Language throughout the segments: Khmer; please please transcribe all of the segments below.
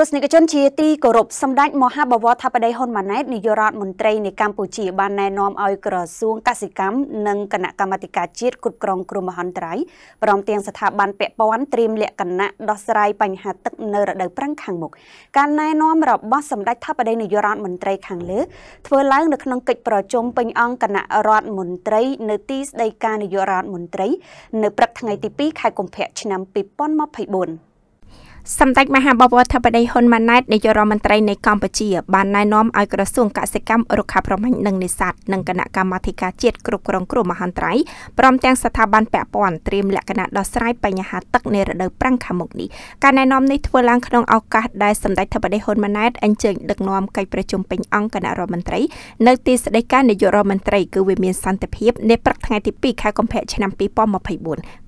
ទស្សនិកជនជាទីគោរពសម្ដេចមហាបវរធិបតីហ៊ុនម៉ាណែតនាយករដ្ឋមន្ត្រីនៃកម្ពុជាបានណែនាំឲ្យក្រសួងកសិកម្មនិងគណៈកម្មាធិការជាតិគ្រប់គ្រងគ្រោះមហន្តរាយព្រមទាំងស្ថាប័នពាក់ព័ន្ធត្រៀមលក្ខណៈដោះស្រាយបញ្ហាទឹកនៅរដូវប្រាំងខាងមុខការណែនាំរបស់សម្ដេចធិបតីនាយករដ្ឋមន្ត្រីខាងលើធ្វើឡើងនៅក្នុងកិច្ចប្រជុំពេញអង្គគណៈរដ្ឋមន្ត្រី នៅទីស្តីការនាយករដ្ឋមន្ត្រី នៅព្រឹកថ្ងៃទី2ខែកុម្ភៈឆ្នាំ2024សម្តេចមហាបវរធិបតីហ៊ុនម៉ាណែតនាយករដ្ឋមន្ត្រីនៃកម្ពុជាបានណែនាំឲ្យក្រសួងកសិកម្មរុក្ខាប្រមាញ់និងនេសាទនិងគណៈកម្មាធិការជាតិគ្រប់គ្រងគ្រោះមហន្តរាយព្រមទាំងស្ថាប័នពាក់ព័ន្ធត្រៀមលក្ខណៈដោះស្រាយបញ្ហាទឹកនៅរដូវប្រាំងខាងមុខនេះការណែនាំនេះធ្វើឡើងក្នុងឱកាសដែលសម្តេចធិបតីហ៊ុនម៉ាណែតអញ្ជើញដឹកនាំកិច្ចប្រជុំពេញអង្គគណៈរដ្ឋមន្ត្រីនៅទីស្តីការនាយករដ្ឋមន្ត្រីគឺវិមានសន្តិភាពនាព្រឹកថ្ងៃទី2ខែកុម្ភៈឆ្នាំ2024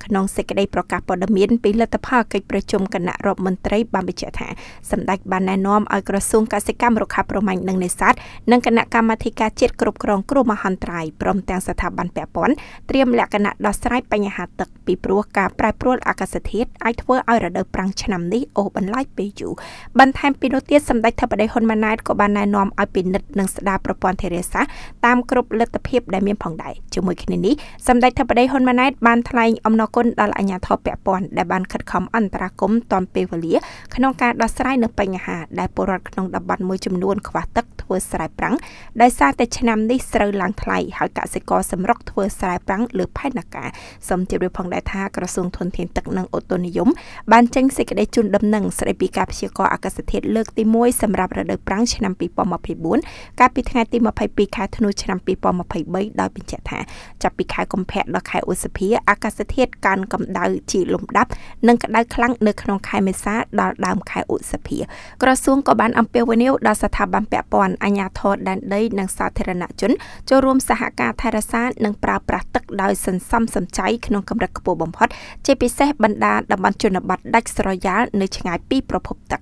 ក្នុងសេចក្តីប្រកាសព័ត៌មានពីលទ្ធផលកិច្ចប្រជុំគណៈរដ្ឋរដ្ឋមន្ត្រីបានបញ្ជាក់ថាសម្ដេចបានណែនាំឲ្យក្រសួងកសិកម្មរុក្ខាប្រមាញ់និងនេសាទនិងគណៈកម្មាធិការជាតិគ្រប់គ្រងគ្រោះមហន្តរាយព្រមទាំងស្ថាប័នពាក់ព័ន្ធត្រៀមលក្ខណៈដោះស្រាយបញ្ហា ទឹកពីព្រោះការប្រែប្រួលអាកាសធាតុអាចធ្វើឲ្យរដូវប្រាំងឆ្នាំនេះអូសបន្លាយពេលយូរបន្ថែមពីនោះទៀតសម្ដេចធិបតីហ៊ុនម៉ាណែតក៏បានណែនាំឲ្យពិនិត្យ និងស្ដារប្រព័ន្ធធារាសាស្ត្រតាមគ្រប់លទ្ធភាពដែលមានផងដែរជាមួយ គ្នានេះសម្ដេចធិបតីហ៊ុនម៉ាណែត បានថ្លែងអំណរគុណដល់អាជ្ញាធរពាក់ព័ន្ធដែលបានខិតខំអន្តរាគមន៍តាមពេលវេលាក្នុងការដោះស្រាយនៅបញ្ហាដែលពលរដ្ឋក្នុងតំបន់មួយចំនួនខ្វះទឹកធ្វើស្រែប្រាំងដោយសារតែឆ្នាំនេះស្រូវឡើងថ្លៃហើយកសិករសម្រុកធ្វើស្រែប្រាំងលើផែនការសូមជម្រាបផងដែរថាក្រសួងធនធានទឹកនិងអូតូនិយមបានចេញសេចក្តីជូនដំណឹងស្តីពីការព្យាករណ៍អាកាសធាតុលើកទី1សម្រាប់រដូវប្រាំងឆ្នាំ2024កាលពីថ្ងៃទី22ខែធ្នូឆ្នាំ2023ដោយបញ្ជាក់ថាចាប់ពីខែកុម្ភៈដល់ខែឧសភាអាកាសធាតុកើនកម្ដៅជាលំដាប់និងក្ដៅខ្លាំងនៅក្នុងខែមេសាដល់ដើមខែឧសភាក្រសួងក៏បានអំពាវនាវដល់ស្ថាប័នពាក់ព័ន្ធអាជ្ញាធរដែនដីនិងសាធារណជនចូលរួមសហការថែរក្សានិងប្រើប្រាស់ទឹកដោយសន្សំសំចៃក្នុងកម្រិតខ្ពស់បំផុតជាពិសេសបណ្ដាតំបន់ជនបទដាច់ស្រយាលនៅឆ្ងាយពីប្រភពទឹក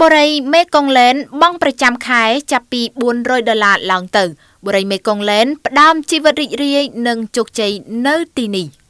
បុរីមេកុងឡែនបង់ប្រចាំខែចាប់ពី400ដុល្លារឡើងទៅបុរីមេកុងឡែនផ្ដើមជីវិតរីករាយ និងជោគជ័យនៅទីនេះ។